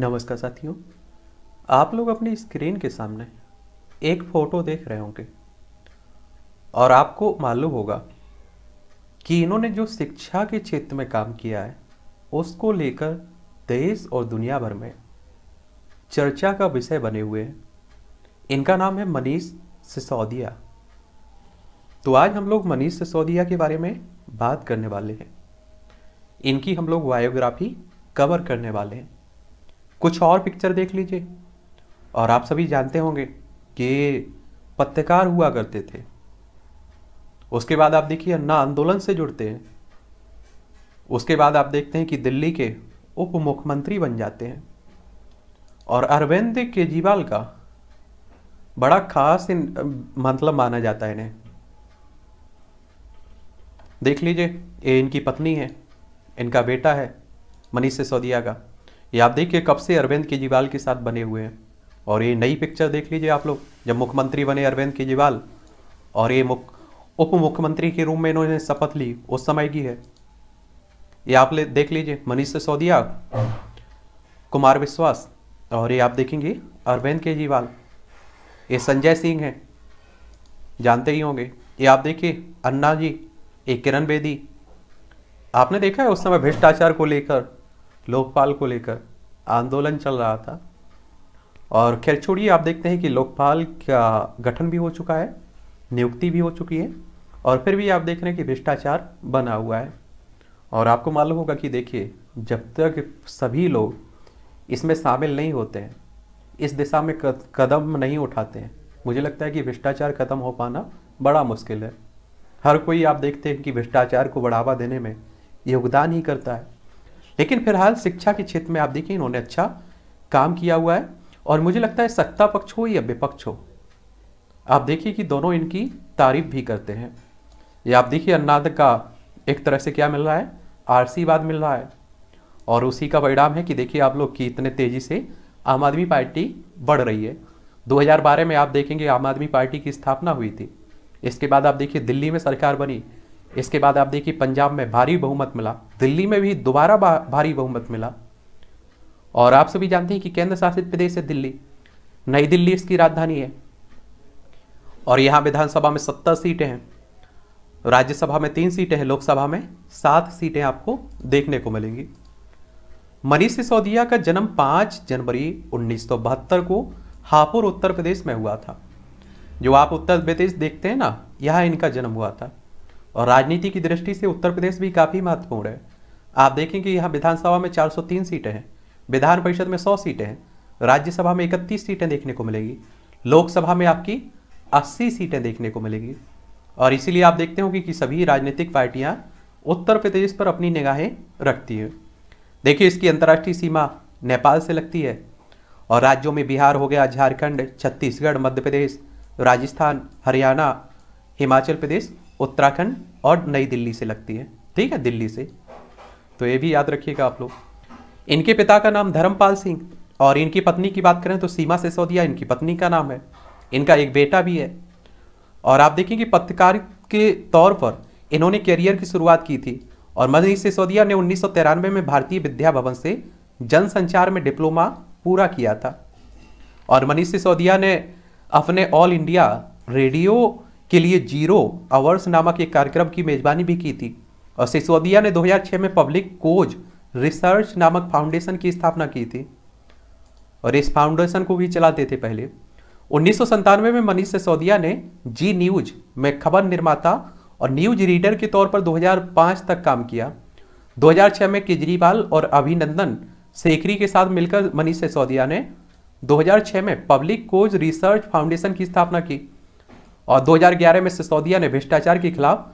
नमस्कार साथियों आप लोग अपनी स्क्रीन के सामने एक फ़ोटो देख रहे होंगे और आपको मालूम होगा कि इन्होंने जो शिक्षा के क्षेत्र में काम किया है उसको लेकर देश और दुनिया भर में चर्चा का विषय बने हुए हैं इनका नाम है मनीष सिसोदिया तो आज हम लोग मनीष सिसोदिया के बारे में बात करने वाले हैं इनकी हम लोग बायोग्राफी कवर करने वाले हैं कुछ और पिक्चर देख लीजिए और आप सभी जानते होंगे कि पत्रकार हुआ करते थे उसके बाद आप देखिए अन्ना आंदोलन से जुड़ते हैं उसके बाद आप देखते हैं कि दिल्ली के उप मुख्यमंत्री बन जाते हैं और अरविंद केजरीवाल का बड़ा खास इन, मतलब माना जाता है इन्हें देख लीजिए ये इनकी पत्नी है इनका बेटा है मनीष सिसोदिया का ये आप देखिए कब से अरविंद केजरीवाल के साथ बने हुए हैं और ये नई पिक्चर देख लीजिए आप लोग जब मुख्यमंत्री बने अरविंद केजरीवाल और ये मुख उप मुख्यमंत्री के रूप में इन्होंने शपथ ली उस समय की है ये आप ले देख लीजिए मनीष सिसोदिया कुमार विश्वास और ये आप देखेंगे अरविंद केजरीवाल ये संजय सिंह हैं जानते ही होंगे ये आप देखिए अन्ना जी ये किरण बेदी आपने देखा है उस समय भ्रष्टाचार को लेकर लोकपाल को लेकर आंदोलन चल रहा था और खैर छोड़िए आप देखते हैं कि लोकपाल का गठन भी हो चुका है नियुक्ति भी हो चुकी है और फिर भी आप देख रहे हैं कि भ्रष्टाचार बना हुआ है और आपको मालूम होगा कि देखिए जब तक सभी लोग इसमें शामिल नहीं होते हैं इस दिशा में कदम नहीं उठाते हैं मुझे लगता है कि भ्रष्टाचार खत्म हो पाना बड़ा मुश्किल है हर कोई आप देखते हैं कि भ्रष्टाचार को बढ़ावा देने में योगदान ही करता है लेकिन फिलहाल शिक्षा के क्षेत्र में आप देखिए इन्होंने अच्छा काम किया हुआ है और मुझे लगता है सत्ता पक्ष हो या विपक्ष हो आप देखिए कि दोनों इनकी तारीफ भी करते हैं ये आप देखिए अन्नाद का एक तरह से क्या मिल रहा है आरसीवाद मिल रहा है और उसी का परिणाम है कि देखिए आप लोग कि इतने तेज़ी से आम आदमी पार्टी बढ़ रही है 2012 में आप देखेंगे आम आदमी पार्टी की स्थापना हुई थी इसके बाद आप देखिए दिल्ली में सरकार बनी इसके बाद आप देखिए पंजाब में भारी बहुमत मिला दिल्ली में भी दोबारा भारी बहुमत मिला और आप सभी जानते हैं कि केंद्र शासित प्रदेश है दिल्ली नई दिल्ली इसकी राजधानी है और यहाँ विधानसभा में सत्तर सीटें हैं राज्यसभा में तीन सीटें हैं लोकसभा में सात सीटें आपको देखने को मिलेंगी मनीष सिसोदिया का जन्म 5 जनवरी उन्नीस को हापुड़ उत्तर प्रदेश में हुआ था जो आप उत्तर प्रदेश देखते हैं ना यहाँ इनका जन्म हुआ था और राजनीति की दृष्टि से उत्तर प्रदेश भी काफ़ी महत्वपूर्ण है आप देखें कि यहाँ विधानसभा में 403 सीटें हैं विधान परिषद में 100 सीटें हैं राज्यसभा में 31 सीटें देखने को मिलेगी लोकसभा में आपकी 80 सीटें देखने को मिलेगी और इसीलिए आप देखते होंगे कि, सभी राजनीतिक पार्टियाँ उत्तर प्रदेश पर अपनी निगाहें रखती हैं देखिए इसकी अंतर्राष्ट्रीय सीमा नेपाल से लगती है और राज्यों में बिहार हो गया झारखंड छत्तीसगढ़ मध्य प्रदेश राजस्थान हरियाणा हिमाचल प्रदेश उत्तराखंड और नई दिल्ली से लगती है ठीक है दिल्ली से तो ये भी याद रखिएगा आप लोग इनके पिता का नाम धर्मपाल सिंह और इनकी पत्नी की बात करें तो सीमा सिसोदिया इनकी पत्नी का नाम है इनका एक बेटा भी है और आप देखेंगे पत्रकार के तौर पर इन्होंने करियर की शुरुआत की थी और मनीष सिसोदिया ने उन्नीस में भारतीय विद्या भवन से जनसंचार में डिप्लोमा पूरा किया था और मनीष सिसोदिया ने अपने ऑल इंडिया रेडियो के लिए जीरो आवर्स नामक एक कार्यक्रम की मेजबानी भी की थी और सिसोदिया ने 2006 में पब्लिक कोज रिसर्च नामक फाउंडेशन की स्थापना की थी और इस फाउंडेशन को भी चलाते थे पहले उन्नीस में मनीष सिसोदिया ने जी न्यूज में खबर निर्माता और न्यूज रीडर के तौर पर 2005 तक काम किया 2006 में केजरीवाल और अभिनंदन सेखरी के साथ मिलकर मनीष सिसोदिया ने 2006 में पब्लिक कोज रिसर्च फाउंडेशन की स्थापना की और 2011 में सिसोदिया ने भ्रष्टाचार के खिलाफ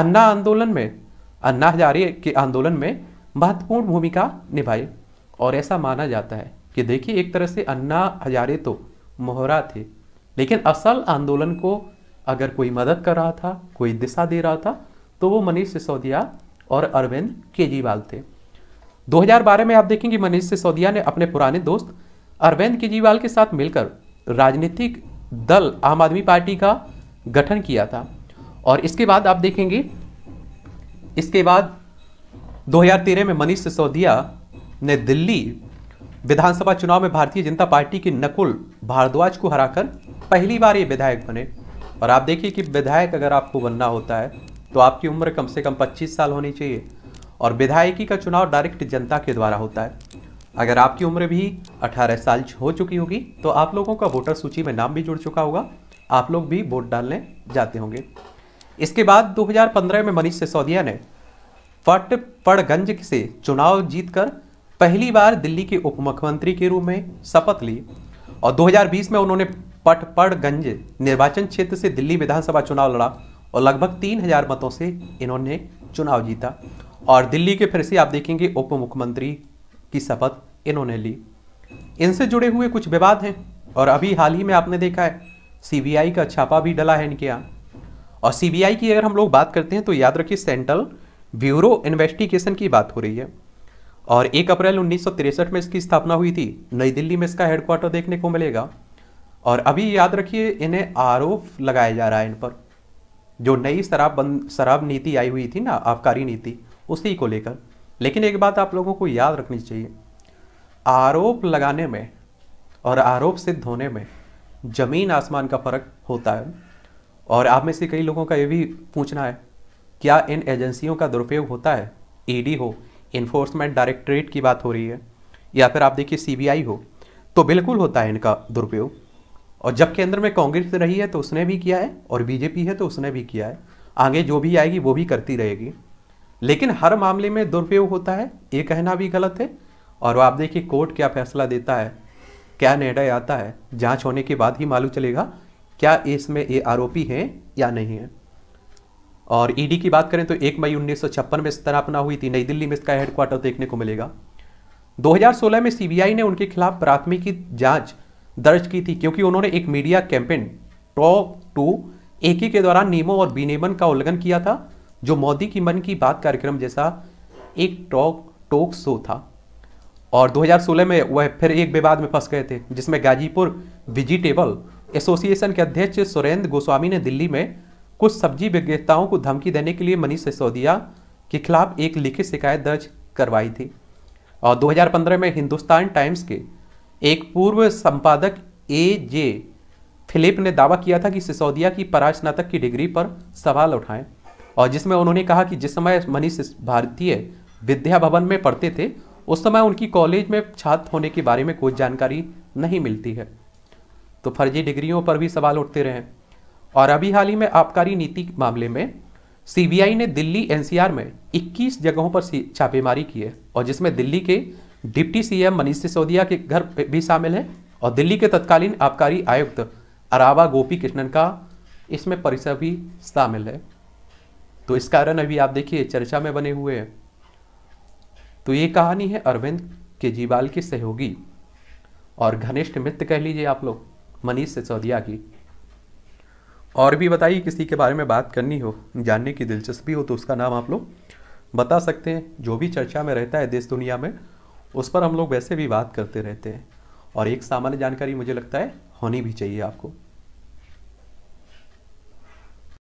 अन्ना आंदोलन में अन्ना हजारे के आंदोलन में महत्वपूर्ण भूमिका निभाई और ऐसा माना जाता है कि देखिए एक तरह से अन्ना हजारे तो मोहरा थे लेकिन असल आंदोलन को अगर कोई मदद कर रहा था कोई दिशा दे रहा था तो वो मनीष सिसोदिया और अरविंद केजरीवाल थे 2012 में आप देखेंगे मनीष सिसोदिया ने अपने पुराने दोस्त अरविंद केजरीवाल के साथ मिलकर राजनीतिक दल आम आदमी पार्टी का गठन किया था और इसके बाद आप देखेंगे इसके बाद 2013 में मनीष सिसोदिया ने दिल्ली विधानसभा चुनाव में भारतीय जनता पार्टी की नकुल भारद्वाज को हराकर पहली बार ये विधायक बने और आप देखिए कि विधायक अगर आपको बनना होता है तो आपकी उम्र कम से कम 25 साल होनी चाहिए और विधायकी का चुनाव डायरेक्ट जनता के द्वारा होता है अगर आपकी उम्र भी 18 साल हो चुकी होगी तो आप लोगों का वोटर सूची में नाम भी जुड़ चुका होगा आप लोग भी वोट डालने जाते होंगे इसके बाद 2015 में मनीष सिसोदिया ने फट पड़गंज से चुनाव जीतकर पहली बार दिल्ली के उप मुख्यमंत्री के रूप में शपथ ली और 2020 में उन्होंने पटपड़गंज निर्वाचन क्षेत्र से दिल्ली विधानसभा चुनाव लड़ा और लगभग तीन हजार मतों से इन्होंने चुनाव जीता और दिल्ली के फिर से आप देखेंगे उप मुख्यमंत्री की शपथ इन्होंने ली इनसे जुड़े हुए कुछ विवाद हैं और अभी हाल ही में आपने देखा है सीबीआई का छापा भी डला है इनके यहाँ और सीबीआई की अगर हम लोग बात करते हैं तो याद रखिए सेंट्रल ब्यूरो इन्वेस्टिगेशन की बात हो रही है और एक अप्रैल उन्नीस में इसकी स्थापना हुई थी नई दिल्ली में इसका हेडक्वार्टर देखने को मिलेगा और अभी याद रखिए इन्हें आरोप लगाया जा रहा है इन पर जो नई शराब बंद शराब नीति आई हुई थी ना आबकारी नीति उसी को लेकर लेकिन एक बात आप लोगों को याद रखनी चाहिए आरोप लगाने में और आरोप सिद्ध होने में ज़मीन आसमान का फ़र्क होता है और आप में से कई लोगों का ये भी पूछना है क्या इन एजेंसियों का दुरुपयोग होता है ईडी e हो इन्फोर्समेंट डायरेक्टरेट की बात हो रही है या फिर आप देखिए सीबीआई हो तो बिल्कुल होता है इनका दुरुपयोग और जब केंद्र में कांग्रेस रही है तो उसने भी किया है और बीजेपी है तो उसने भी किया है आगे जो भी आएगी वो भी करती रहेगी लेकिन हर मामले में दुरुपयोग होता है ये कहना भी गलत है और आप देखिए कोर्ट क्या फैसला देता है क्या निर्णय आता है जांच होने के बाद ही मालूम चलेगा क्या इसमें ये आरोपी हैं या नहीं है और ईडी e की बात करें तो एक मई उन्नीस में स्थापना हुई थी नई दिल्ली में इसका हेडक्वार्टर देखने को मिलेगा 2016 में सीबीआई ने उनके खिलाफ प्राथमिकी जांच दर्ज की थी क्योंकि उन्होंने एक मीडिया कैंपेन टॉप टू एक के दौरान नियमों और विनियमन का उल्लंघन किया था जो मोदी की मन की बात कार्यक्रम जैसा एक टॉक टॉक शो था और 2016 में वह फिर एक विवाद में फंस गए थे जिसमें गाजीपुर विजिटेबल एसोसिएशन के अध्यक्ष सुरेंद्र गोस्वामी ने दिल्ली में कुछ सब्जी विक्रेताओं को धमकी देने के लिए मनीष सिसोदिया के खिलाफ एक लिखित शिकायत दर्ज करवाई थी और 2015 में हिंदुस्तान टाइम्स के एक पूर्व संपादक ए जे फिलिप ने दावा किया था कि सिसोदिया की स्नातक की डिग्री पर सवाल उठाएं और जिसमें उन्होंने कहा कि जिस समय मनीष भारतीय विद्या भवन में पढ़ते थे उस समय उनकी कॉलेज में छात्र होने के बारे में कोई जानकारी नहीं मिलती है तो फर्जी डिग्रियों पर भी सवाल उठते रहे और अभी हाल ही में आबकारी नीति मामले में सीबीआई ने दिल्ली एनसीआर में 21 जगहों पर छापेमारी की है और जिसमें दिल्ली के डिप्टी सीएम मनीष सिसोदिया के घर भी शामिल है और दिल्ली के तत्कालीन आबकारी आयुक्त अरावा गोपी कृष्णन का इसमें परिसर भी शामिल है तो इस कारण अभी आप देखिए चर्चा में बने हुए हैं तो ये कहानी है अरविंद केजरीवाल के सहयोगी और घनिष्ठ मित्र कह लीजिए आप लोग मनीष सिसोदिया की और भी बताइए किसी के बारे में बात करनी हो जानने की दिलचस्पी हो तो उसका नाम आप लोग बता सकते हैं जो भी चर्चा में रहता है देश दुनिया में उस पर हम लोग वैसे भी बात करते रहते हैं और एक सामान्य जानकारी मुझे लगता है होनी भी चाहिए आपको